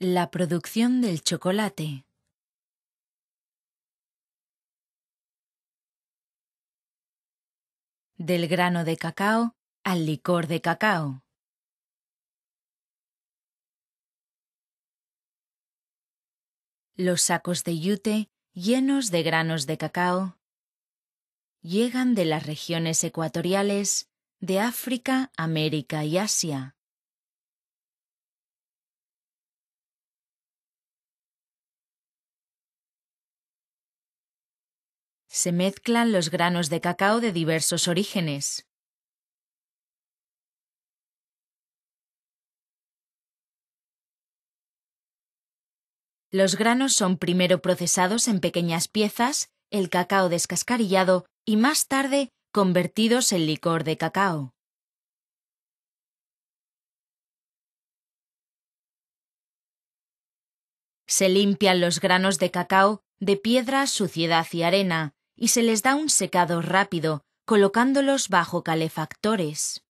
La producción del chocolate. Del grano de cacao al licor de cacao. Los sacos de yute llenos de granos de cacao llegan de las regiones ecuatoriales de África, América y Asia. se mezclan los granos de cacao de diversos orígenes. Los granos son primero procesados en pequeñas piezas, el cacao descascarillado y más tarde convertidos en licor de cacao. Se limpian los granos de cacao de piedra, suciedad y arena, y se les da un secado rápido, colocándolos bajo calefactores.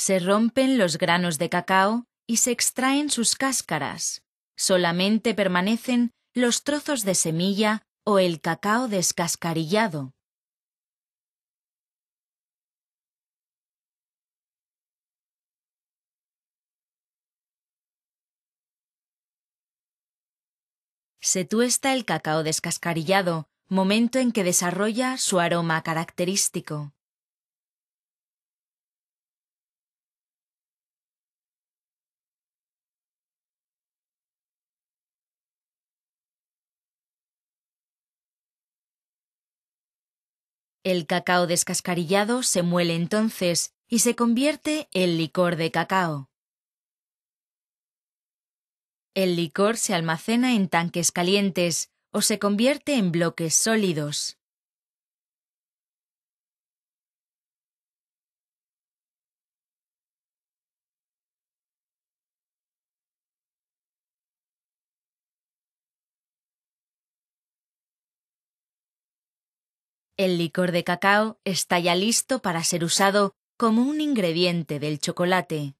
se rompen los granos de cacao y se extraen sus cáscaras. Solamente permanecen los trozos de semilla o el cacao descascarillado. Se tuesta el cacao descascarillado, momento en que desarrolla su aroma característico. El cacao descascarillado se muele entonces y se convierte en licor de cacao. El licor se almacena en tanques calientes o se convierte en bloques sólidos. El licor de cacao está ya listo para ser usado como un ingrediente del chocolate.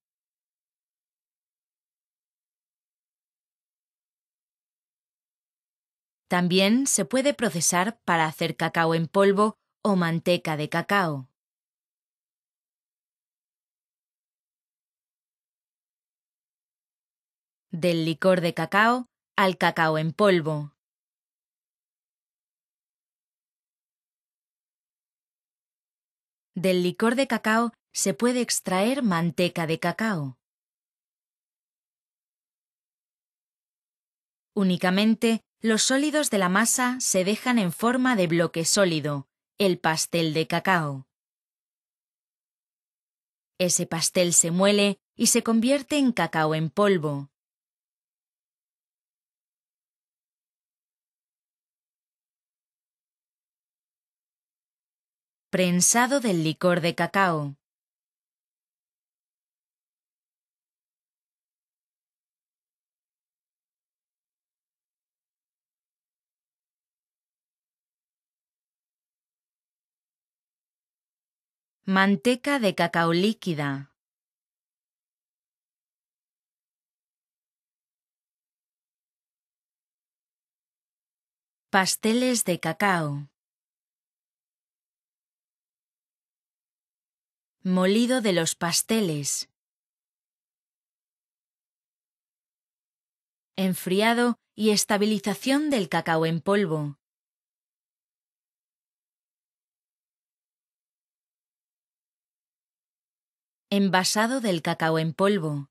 También se puede procesar para hacer cacao en polvo o manteca de cacao. Del licor de cacao al cacao en polvo. Del licor de cacao se puede extraer manteca de cacao. Únicamente, los sólidos de la masa se dejan en forma de bloque sólido, el pastel de cacao. Ese pastel se muele y se convierte en cacao en polvo. Prensado del licor de cacao. Manteca de cacao líquida. Pasteles de cacao. Molido de los pasteles. Enfriado y estabilización del cacao en polvo. Envasado del cacao en polvo.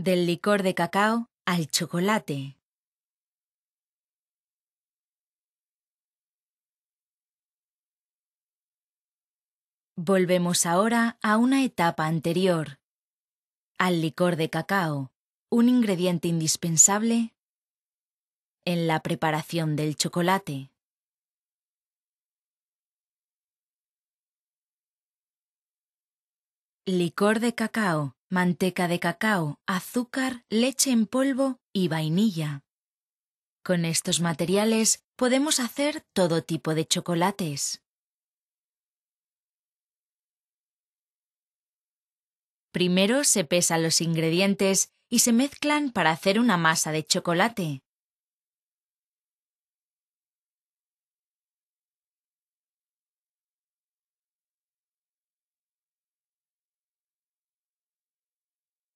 Del licor de cacao al chocolate. Volvemos ahora a una etapa anterior, al licor de cacao, un ingrediente indispensable en la preparación del chocolate. licor de cacao, manteca de cacao, azúcar, leche en polvo y vainilla. Con estos materiales podemos hacer todo tipo de chocolates. Primero se pesan los ingredientes y se mezclan para hacer una masa de chocolate.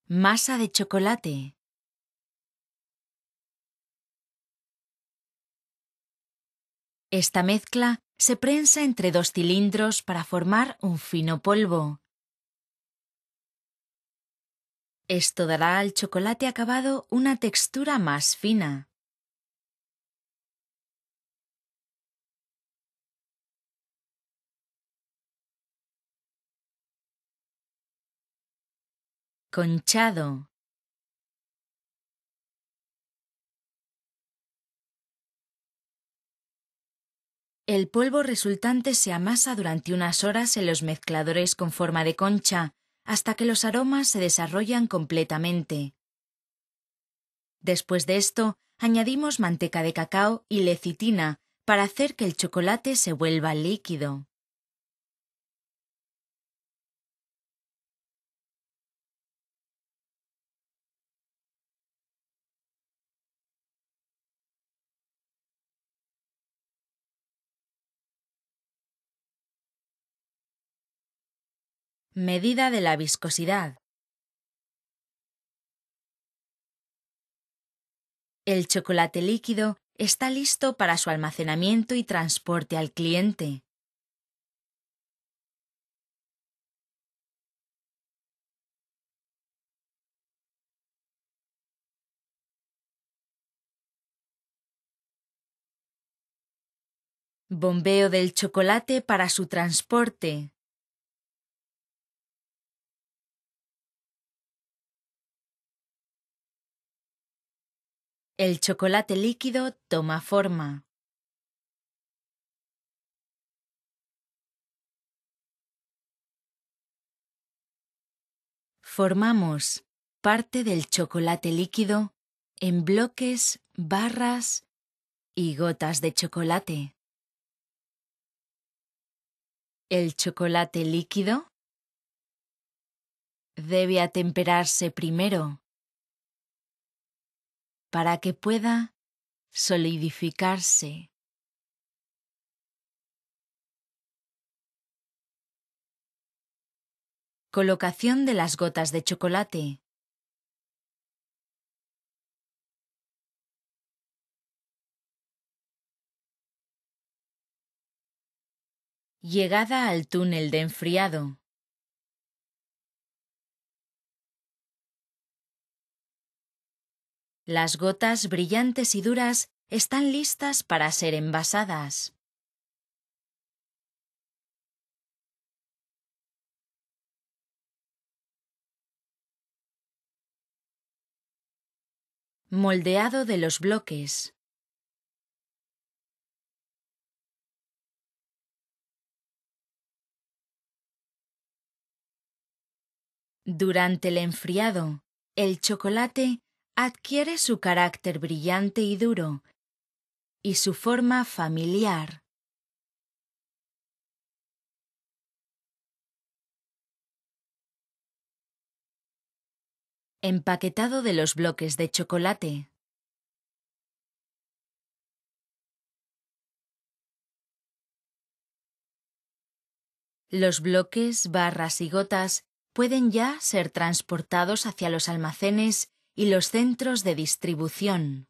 Masa de chocolate. Esta mezcla se prensa entre dos cilindros para formar un fino polvo. Esto dará al chocolate acabado una textura más fina. Conchado. El polvo resultante se amasa durante unas horas en los mezcladores con forma de concha hasta que los aromas se desarrollan completamente. Después de esto, añadimos manteca de cacao y lecitina para hacer que el chocolate se vuelva líquido. Medida de la viscosidad. El chocolate líquido está listo para su almacenamiento y transporte al cliente. Bombeo del chocolate para su transporte. El chocolate líquido toma forma. Formamos parte del chocolate líquido en bloques, barras y gotas de chocolate. El chocolate líquido debe atemperarse primero para que pueda solidificarse. Colocación de las gotas de chocolate. Llegada al túnel de enfriado. Las gotas brillantes y duras están listas para ser envasadas. Moldeado de los bloques. Durante el enfriado, el chocolate adquiere su carácter brillante y duro, y su forma familiar. Empaquetado de los bloques de chocolate. Los bloques, barras y gotas pueden ya ser transportados hacia los almacenes y los centros de distribución.